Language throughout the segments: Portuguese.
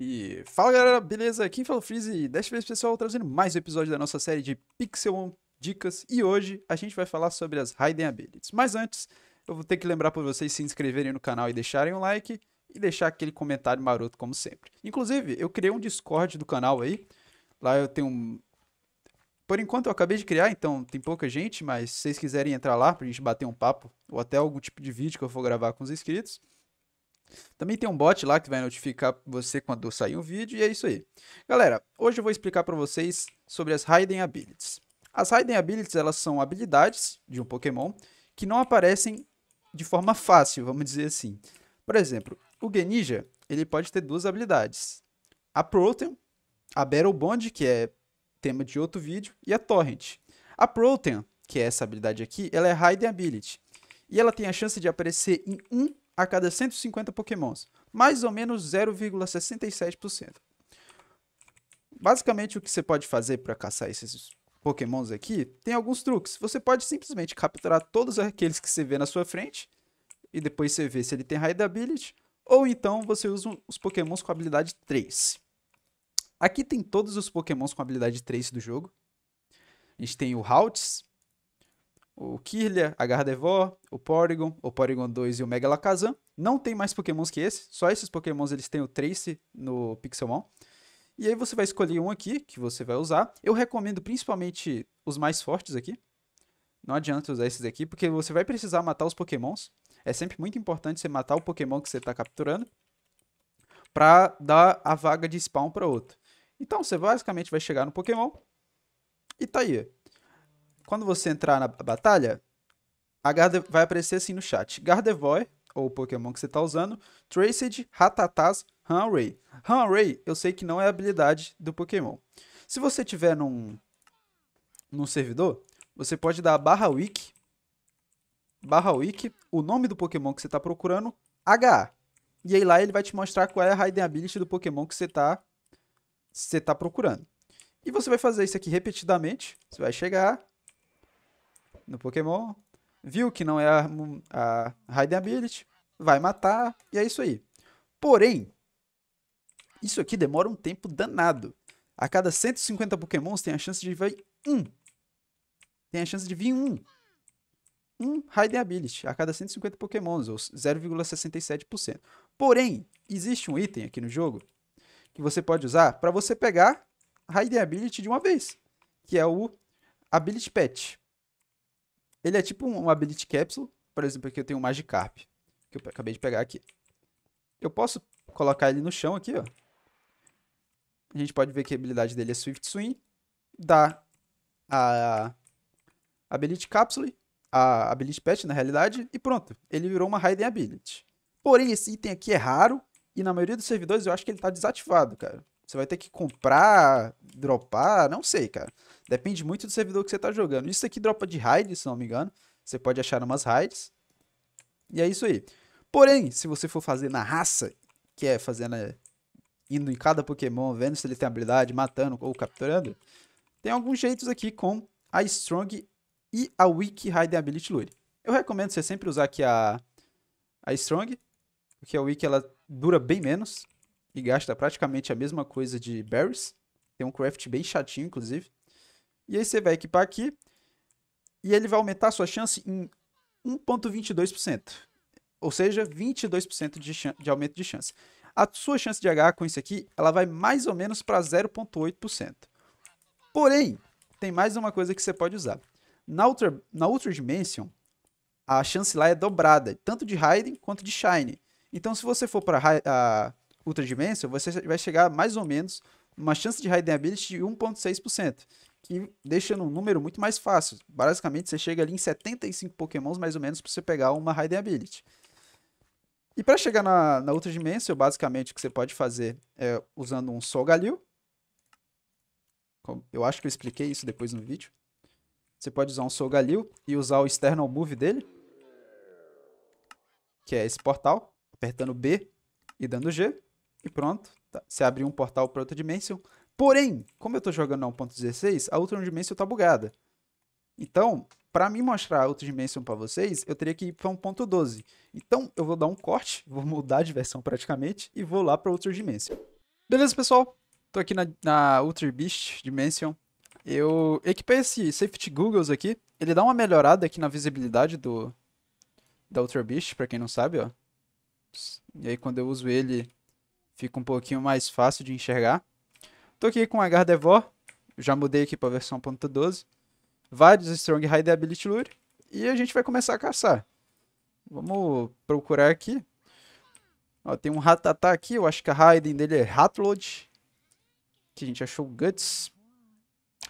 E fala galera, beleza? Aqui fala é o Freeze, desta vez pessoal trazendo mais um episódio da nossa série de Pixelmon Dicas e hoje a gente vai falar sobre as Hidden Abilities. Mas antes, eu vou ter que lembrar para vocês se inscreverem no canal e deixarem um like e deixar aquele comentário maroto como sempre. Inclusive, eu criei um Discord do canal aí, lá eu tenho um... Por enquanto eu acabei de criar, então tem pouca gente, mas se vocês quiserem entrar lá pra gente bater um papo ou até algum tipo de vídeo que eu for gravar com os inscritos, também tem um bot lá que vai notificar você quando sair um vídeo e é isso aí. Galera, hoje eu vou explicar para vocês sobre as Hidden Abilities. As Hidden Abilities, elas são habilidades de um Pokémon que não aparecem de forma fácil, vamos dizer assim. Por exemplo, o Genija, ele pode ter duas habilidades. A Protean a Battle Bond, que é tema de outro vídeo, e a Torrent. A Protean que é essa habilidade aqui, ela é Hidden Ability. E ela tem a chance de aparecer em um a cada 150 pokémons, mais ou menos 0,67%. Basicamente, o que você pode fazer para caçar esses pokémons aqui, tem alguns truques. Você pode simplesmente capturar todos aqueles que você vê na sua frente, e depois você vê se ele tem Raid Ability, ou então você usa os pokémons com habilidade 3. Aqui tem todos os pokémons com habilidade 3 do jogo. A gente tem o Haltz, o Kirlia, a Gardevoir, o Porygon, o Porygon 2 e o Megalakazam. Não tem mais pokémons que esse, só esses pokémons eles têm o Trace no Pixelmon. E aí você vai escolher um aqui que você vai usar. Eu recomendo principalmente os mais fortes aqui. Não adianta usar esses aqui, porque você vai precisar matar os pokémons. É sempre muito importante você matar o pokémon que você está capturando para dar a vaga de spawn para outro. Então você basicamente vai chegar no pokémon e tá aí quando você entrar na batalha, a Garde... vai aparecer assim no chat. Gardevoir, ou o Pokémon que você está usando, Traced, Ratataz, Hanray. Hanray, eu sei que não é a habilidade do Pokémon. Se você tiver num, num servidor, você pode dar barra wiki, barra wiki, o nome do Pokémon que você está procurando, H. E aí lá ele vai te mostrar qual é a Hidden Ability do Pokémon que você está você tá procurando. E você vai fazer isso aqui repetidamente. Você vai chegar, no Pokémon, viu que não é a, a Raiden Ability, vai matar, e é isso aí. Porém, isso aqui demora um tempo danado. A cada 150 Pokémons tem a chance de vir um. Tem a chance de vir um. Um Raiden Ability a cada 150 Pokémons, ou 0,67%. Porém, existe um item aqui no jogo que você pode usar para você pegar Raiden Ability de uma vez, que é o Ability Pet. Ele é tipo um Ability Capsule. Por exemplo, aqui eu tenho um Magikarp, que eu acabei de pegar aqui. Eu posso colocar ele no chão aqui, ó. A gente pode ver que a habilidade dele é Swift Swing. Dá a Ability Capsule, a Ability Pet, na realidade, e pronto. Ele virou uma Raiden Ability. Porém, esse item aqui é raro, e na maioria dos servidores eu acho que ele tá desativado, cara. Você vai ter que comprar, dropar, não sei, cara. Depende muito do servidor que você tá jogando. Isso aqui dropa de raid, se não me engano. Você pode achar umas raids. E é isso aí. Porém, se você for fazer na raça, que é fazendo é, indo em cada Pokémon, vendo se ele tem habilidade, matando ou capturando, tem alguns jeitos aqui com a Strong e a Weak Hidden Ability Lure. Eu recomendo você sempre usar aqui a, a Strong, porque a Weak ela dura bem menos que gasta praticamente a mesma coisa de berries. Tem um craft bem chatinho, inclusive. E aí você vai equipar aqui e ele vai aumentar a sua chance em 1.22%. Ou seja, 22% de, de aumento de chance. A sua chance de H com isso aqui, ela vai mais ou menos para 0.8%. Porém, tem mais uma coisa que você pode usar. Na outra, na outra Dimension, a chance lá é dobrada, tanto de Hiding quanto de Shine. Então, se você for para Ultra Dimension, você vai chegar mais ou menos uma chance de Hidden Ability de 1.6%, que deixa um número muito mais fácil. Basicamente, você chega ali em 75 pokémons, mais ou menos, para você pegar uma Hidden Ability. E para chegar na, na Ultra Dimension, basicamente, o que você pode fazer é usando um Solgaleo. Eu acho que eu expliquei isso depois no vídeo. Você pode usar um Solgaleo e usar o External Move dele, que é esse portal, apertando B e dando G. E pronto, tá. se abrir um portal para outra dimension. Porém, como eu estou jogando na 1.16, a outra dimension está bugada. Então, para me mostrar a outra dimension para vocês, eu teria que ir para 1.12. Então, eu vou dar um corte, vou mudar de versão praticamente e vou lá para outra dimension. Beleza, pessoal? Estou aqui na, na Ultra Beast Dimension. Eu equipei esse Safety Googles aqui. Ele dá uma melhorada aqui na visibilidade do da Ultra Beast, para quem não sabe, ó. E aí quando eu uso ele, fica um pouquinho mais fácil de enxergar. Estou aqui com Agar Gardevoir já mudei aqui para a versão 1.12. Vários Strong Hide Ability Lure. E a gente vai começar a caçar. Vamos procurar aqui. Ó, tem um Ratatá aqui, eu acho que a Raiden dele é Ratload. Que a gente achou Guts.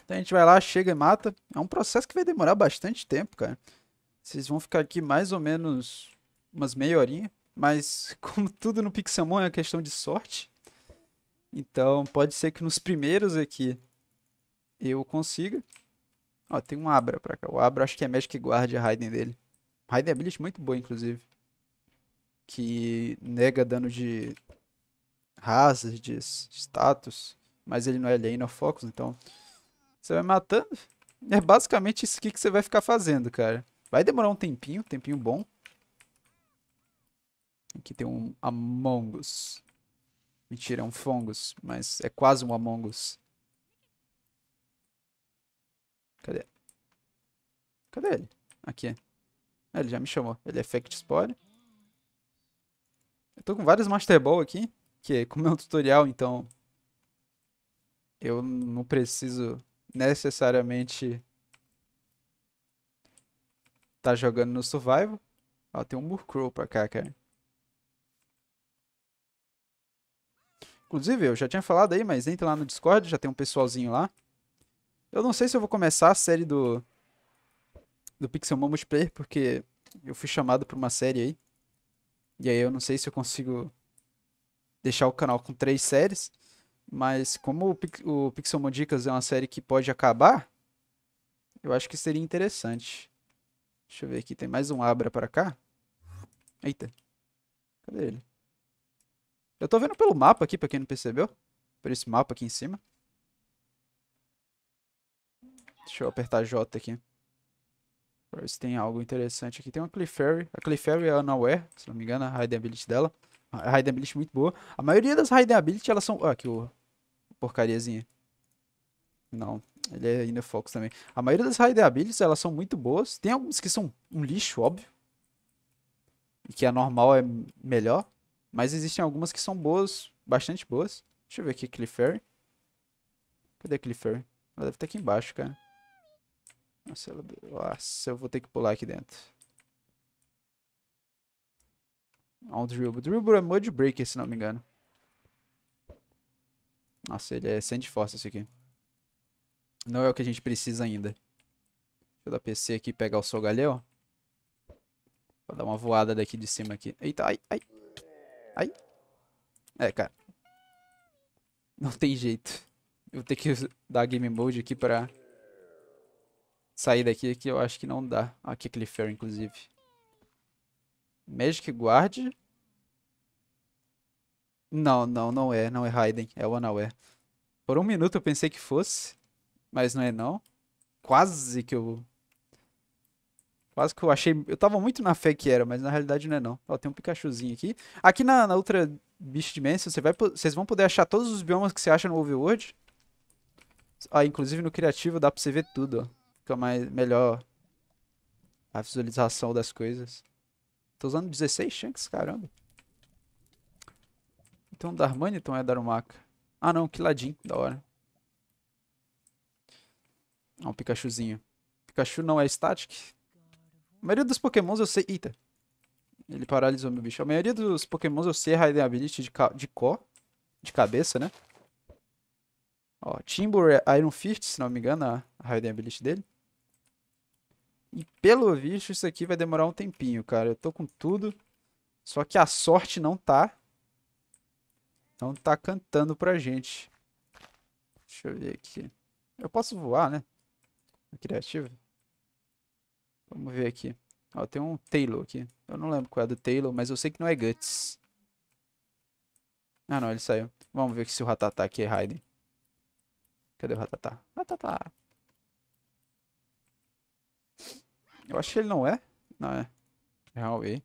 Então a gente vai lá, chega e mata. É um processo que vai demorar bastante tempo, cara. Vocês vão ficar aqui mais ou menos umas meia horinha. Mas, como tudo no Pixelmon é uma questão de sorte, então pode ser que nos primeiros aqui eu consiga. Ó, tem um Abra pra cá. O Abra acho que é Magic Guard a Raiden dele. Raiden é Ability muito boa, inclusive. Que nega dano de razas, de status. Mas ele não é Lane of Focus, então... Você vai matando. É basicamente isso que você vai ficar fazendo, cara. Vai demorar um tempinho, tempinho bom. Tem que um Among Us. Mentira, é um Fongus, mas é quase um Among Us. Cadê? Cadê ele? Aqui. Ah, ele já me chamou. Ele é Fact Spore. Eu tô com vários Master Ball aqui, que é como é um tutorial, então eu não preciso necessariamente tá jogando no survival. Ó, tem um Murkrow pra cá, cara. Inclusive, eu já tinha falado aí, mas entra lá no Discord, já tem um pessoalzinho lá. Eu não sei se eu vou começar a série do do Pixelmon Multiplayer, porque eu fui chamado pra uma série aí. E aí eu não sei se eu consigo deixar o canal com três séries. Mas como o, o Pixelmon Dicas é uma série que pode acabar, eu acho que seria interessante. Deixa eu ver aqui, tem mais um Abra para cá. Eita. Cadê ele? Eu tô vendo pelo mapa aqui, pra quem não percebeu. Por esse mapa aqui em cima. Deixa eu apertar J aqui. Pra ver se tem algo interessante aqui. Tem uma Clefairy. A Clefairy é unaware, se não me engano, a Raiden Ability dela. A Raiden Ability muito boa. A maioria das Raiden Ability, elas são... Ah, que o... Porcariazinha. Não, ele é ainda Fox também. A maioria das Raiden Abilities, elas são muito boas. Tem algumas que são um lixo, óbvio. E que a normal é melhor. Mas existem algumas que são boas, bastante boas. Deixa eu ver aqui, Clifer. Cadê Clifer? Ela deve estar aqui embaixo, cara. Nossa, ela... Nossa, eu vou ter que pular aqui dentro. Olha o Dribble. Dribble é Mud Breaker, se não me engano. Nossa, ele é de força esse aqui. Não é o que a gente precisa ainda. Deixa eu dar PC aqui e pegar o Sogalhão. Vou dar uma voada daqui de cima aqui. Eita, ai, ai. Ai. É, cara. Não tem jeito. Eu vou ter que dar game mode aqui pra sair daqui, que eu acho que não dá. Aqui, aquele ferro inclusive. Magic Guard. Não, não, não é. Não é Raiden. É o anauer Por um minuto eu pensei que fosse. Mas não é não. Quase que eu Quase que eu achei. Eu tava muito na fé que era, mas na realidade não é não. Ó, tem um Pikachuzinho aqui. Aqui na, na outra Beast Dimension, você vai, vocês vão poder achar todos os biomas que você acha no Overworld. Ah, inclusive no criativo dá pra você ver tudo, ó. Fica mais, melhor a visualização das coisas. Tô usando 16 Shanks, caramba. Então Darmani, então é Darumaka. Ah não, Kiladin, da hora. Ah, um Pikachuzinho. Pikachu não é static, a maioria dos pokémons eu sei... Eita. Ele paralisou meu bicho. A maioria dos pokémons eu sei Raiden Ability de, ca... de có. De cabeça, né? Ó, Timber é Iron Fist, se não me engano, a Raiden Ability dele. E pelo visto isso aqui vai demorar um tempinho, cara. Eu tô com tudo. Só que a sorte não tá. Não tá cantando pra gente. Deixa eu ver aqui. Eu posso voar, né? Criativo. Vamos ver aqui. Ó, tem um Taylor aqui. Eu não lembro qual é do Taylor, mas eu sei que não é Guts. Ah, não, ele saiu. Vamos ver se o Ratatá aqui é Raiden. Cadê o Ratatá? Ratatá! Eu acho que ele não é. Não é. Real é Huawei.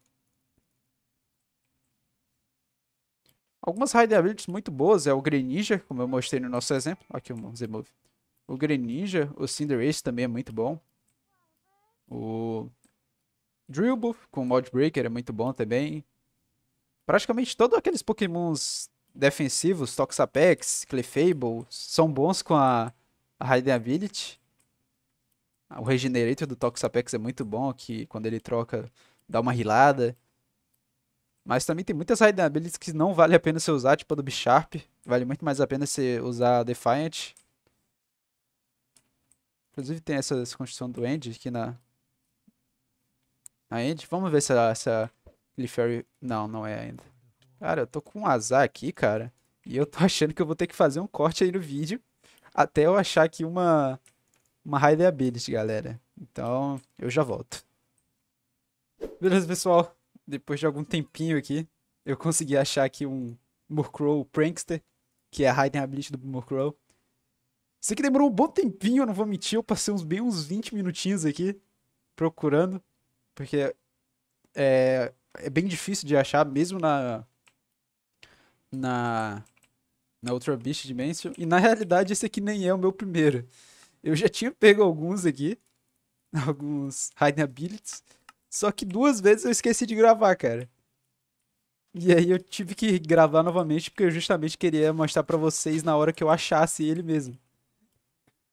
Algumas Raiden Abilities muito boas é o Greninja, como eu mostrei no nosso exemplo. Aqui o Zemove. O Greninja, o Cinderace também é muito bom. O Drillbuff com Mod Breaker é muito bom também. Praticamente todos aqueles pokémons defensivos, Toxapex, Clefable, são bons com a, a Hidden Ability. Ah, o Regenerator do Toxapex é muito bom, que quando ele troca dá uma rilada. Mas também tem muitas Hidden Abilities que não vale a pena você usar, tipo a do Bisharp. Vale muito mais a pena você usar Defiant. Inclusive tem essa, essa construção do End aqui na, Ainda? Vamos ver se essa Clefairy... Não, não é ainda. Cara, eu tô com um azar aqui, cara. E eu tô achando que eu vou ter que fazer um corte aí no vídeo até eu achar aqui uma, uma Highly Ability, galera. Então, eu já volto. Beleza, pessoal. Depois de algum tempinho aqui, eu consegui achar aqui um Murkrow Prankster, que é a Highly Ability do Murkrow. Sei que demorou um bom tempinho, eu não vou mentir. Eu passei uns bem uns 20 minutinhos aqui procurando. Porque é, é bem difícil de achar, mesmo na. Na. Na Ultra Beast Dimension. E na realidade, esse aqui nem é o meu primeiro. Eu já tinha pego alguns aqui. Alguns Hidden Abilities. Só que duas vezes eu esqueci de gravar, cara. E aí eu tive que gravar novamente porque eu justamente queria mostrar para vocês na hora que eu achasse ele mesmo.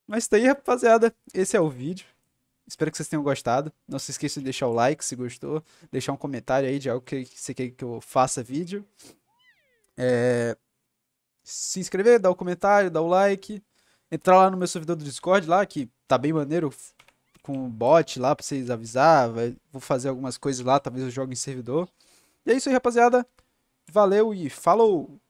Mas tá aí, rapaziada. Esse é o vídeo. Espero que vocês tenham gostado. Não se esqueça de deixar o like se gostou, deixar um comentário aí de algo que você quer que eu faça vídeo. É... Se inscrever, dar o um comentário, dar o um like. Entrar lá no meu servidor do Discord lá, que tá bem maneiro, com bot lá pra vocês avisar. Vou fazer algumas coisas lá, talvez eu jogue em servidor. E é isso aí, rapaziada. Valeu e falou!